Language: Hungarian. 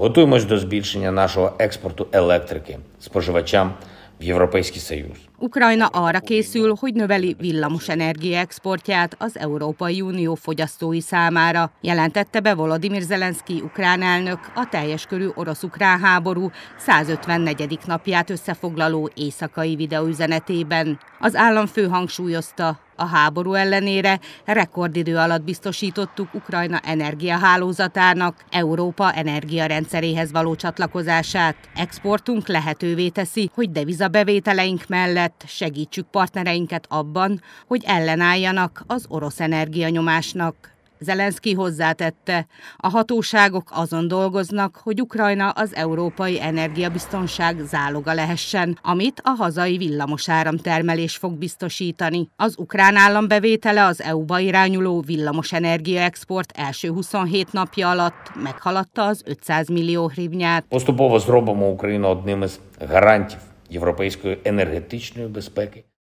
Готуємось до збільшення нашого експорту електрики споживачам в Європейський Союз. Ukrajna arra készül, hogy növeli villamos energia exportját az Európai Unió fogyasztói számára, jelentette be Volodymyr Zelenszky ukrán elnök a teljes körű orosz-ukrán háború 154. napját összefoglaló éjszakai videóüzenetében. Az államfő hangsúlyozta, a háború ellenére rekordidő alatt biztosítottuk Ukrajna energiahálózatának Európa energiarendszeréhez való csatlakozását. Exportunk lehetővé teszi, hogy devizabevételeink mellett segítsük partnereinket abban, hogy ellenálljanak az orosz energianyomásnak. Zelenszky hozzátette, a hatóságok azon dolgoznak, hogy Ukrajna az európai energiabiztonság záloga lehessen, amit a hazai villamosáramtermelés fog biztosítani. Az ukrán állambevétele az EU-ba irányuló villamosenergia export első 27 napja alatt meghaladta az 500 millió hrivnyát. Поступово a Ukrajna одним Garantív európai європейської енергетичної